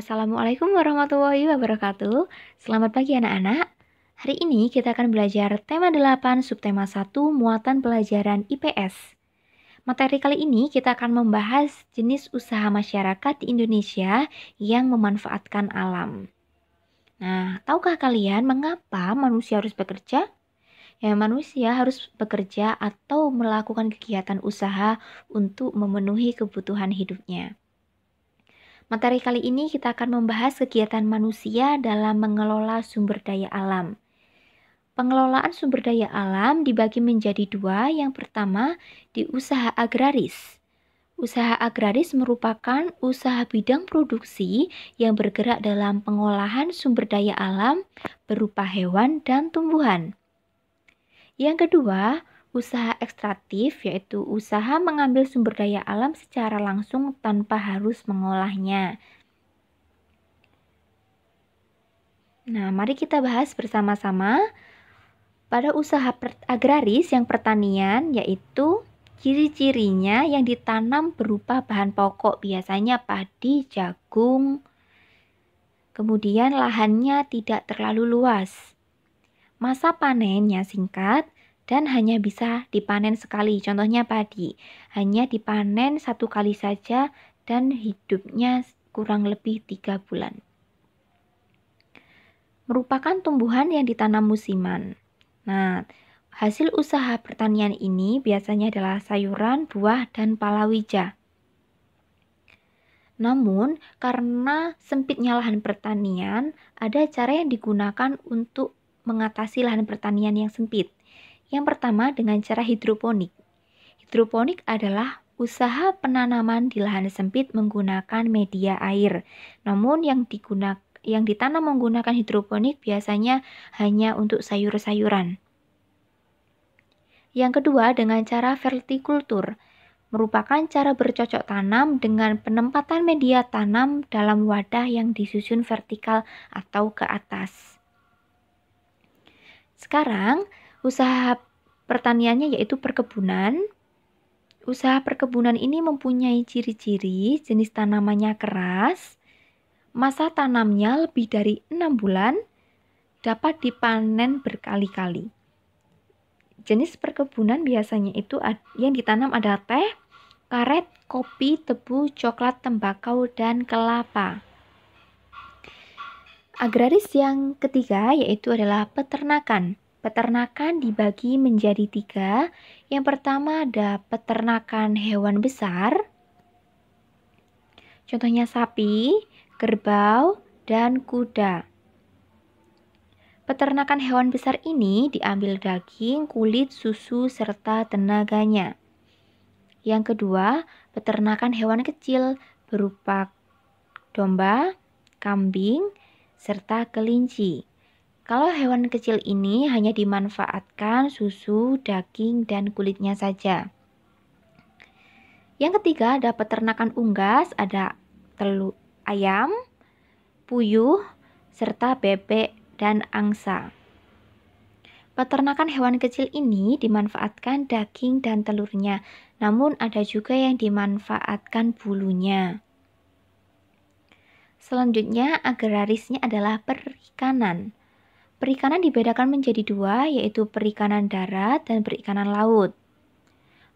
Assalamualaikum warahmatullahi wabarakatuh. Selamat pagi anak-anak. Hari ini kita akan belajar tema 8 subtema 1 muatan pelajaran IPS. Materi kali ini kita akan membahas jenis usaha masyarakat di Indonesia yang memanfaatkan alam. Nah, tahukah kalian mengapa manusia harus bekerja? Ya, manusia harus bekerja atau melakukan kegiatan usaha untuk memenuhi kebutuhan hidupnya. Materi kali ini kita akan membahas kegiatan manusia dalam mengelola sumber daya alam. Pengelolaan sumber daya alam dibagi menjadi dua. Yang pertama, di usaha agraris. Usaha agraris merupakan usaha bidang produksi yang bergerak dalam pengolahan sumber daya alam berupa hewan dan tumbuhan. Yang kedua, Usaha ekstraktif yaitu usaha mengambil sumber daya alam secara langsung tanpa harus mengolahnya. Nah, mari kita bahas bersama-sama pada usaha agraris yang pertanian yaitu ciri-cirinya yang ditanam berupa bahan pokok biasanya padi, jagung, kemudian lahannya tidak terlalu luas. Masa panennya singkat, dan hanya bisa dipanen sekali. Contohnya padi, hanya dipanen satu kali saja dan hidupnya kurang lebih tiga bulan. Merupakan tumbuhan yang ditanam musiman. Nah, hasil usaha pertanian ini biasanya adalah sayuran, buah, dan palawija. Namun, karena sempitnya lahan pertanian, ada cara yang digunakan untuk mengatasi lahan pertanian yang sempit. Yang pertama dengan cara hidroponik. Hidroponik adalah usaha penanaman di lahan sempit menggunakan media air. Namun yang digunakan yang ditanam menggunakan hidroponik biasanya hanya untuk sayur-sayuran. Yang kedua dengan cara vertikultur merupakan cara bercocok tanam dengan penempatan media tanam dalam wadah yang disusun vertikal atau ke atas. Sekarang, Usaha pertaniannya yaitu perkebunan. Usaha perkebunan ini mempunyai ciri-ciri jenis tanamannya keras, masa tanamnya lebih dari 6 bulan, dapat dipanen berkali-kali. Jenis perkebunan biasanya itu yang ditanam ada teh, karet, kopi, tebu, coklat, tembakau, dan kelapa. Agraris yang ketiga yaitu adalah peternakan. Peternakan dibagi menjadi tiga. Yang pertama ada peternakan hewan besar, contohnya sapi, kerbau, dan kuda. Peternakan hewan besar ini diambil daging, kulit, susu, serta tenaganya. Yang kedua, peternakan hewan kecil berupa domba, kambing, serta kelinci. Kalau hewan kecil ini hanya dimanfaatkan susu, daging, dan kulitnya saja. Yang ketiga ada peternakan unggas, ada telur ayam, puyuh, serta bebek dan angsa. Peternakan hewan kecil ini dimanfaatkan daging dan telurnya, namun ada juga yang dimanfaatkan bulunya. Selanjutnya, agrarisnya adalah perikanan. Perikanan dibedakan menjadi dua, yaitu perikanan darat dan perikanan laut.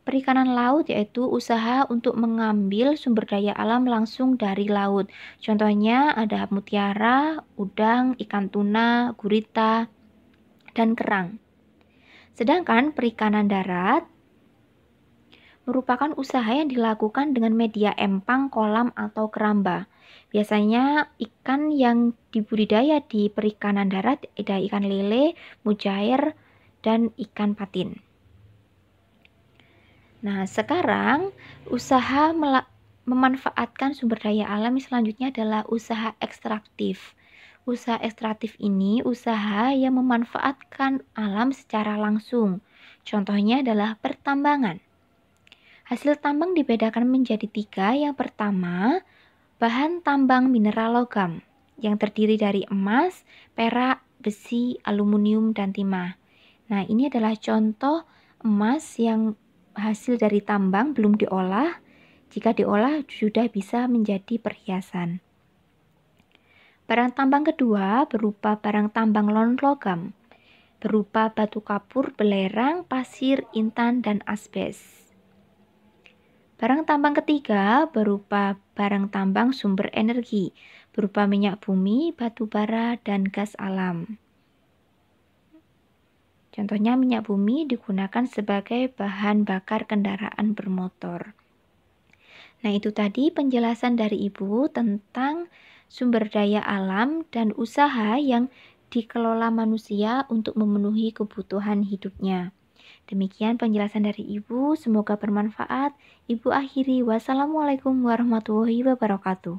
Perikanan laut yaitu usaha untuk mengambil sumber daya alam langsung dari laut. Contohnya ada mutiara, udang, ikan tuna, gurita, dan kerang. Sedangkan perikanan darat merupakan usaha yang dilakukan dengan media empang, kolam, atau keramba. Biasanya ikan yang dibudidaya di perikanan darat ada ikan lele, mujair, dan ikan patin. Nah, sekarang usaha memanfaatkan sumber daya alam selanjutnya adalah usaha ekstraktif. Usaha ekstraktif ini usaha yang memanfaatkan alam secara langsung. Contohnya adalah pertambangan. Hasil tambang dibedakan menjadi tiga. Yang pertama, bahan tambang mineral logam yang terdiri dari emas, perak, besi, aluminium, dan timah. Nah, ini adalah contoh emas yang hasil dari tambang belum diolah. Jika diolah, sudah bisa menjadi perhiasan. Barang tambang kedua berupa barang tambang non logam, berupa batu kapur, belerang, pasir, intan, dan asbes. Barang tambang ketiga berupa barang tambang sumber energi berupa minyak bumi, batu bara, dan gas alam. Contohnya minyak bumi digunakan sebagai bahan bakar kendaraan bermotor. Nah, itu tadi penjelasan dari Ibu tentang sumber daya alam dan usaha yang dikelola manusia untuk memenuhi kebutuhan hidupnya. Demikian penjelasan dari Ibu, semoga bermanfaat. Ibu akhiri, wassalamualaikum warahmatullahi wabarakatuh.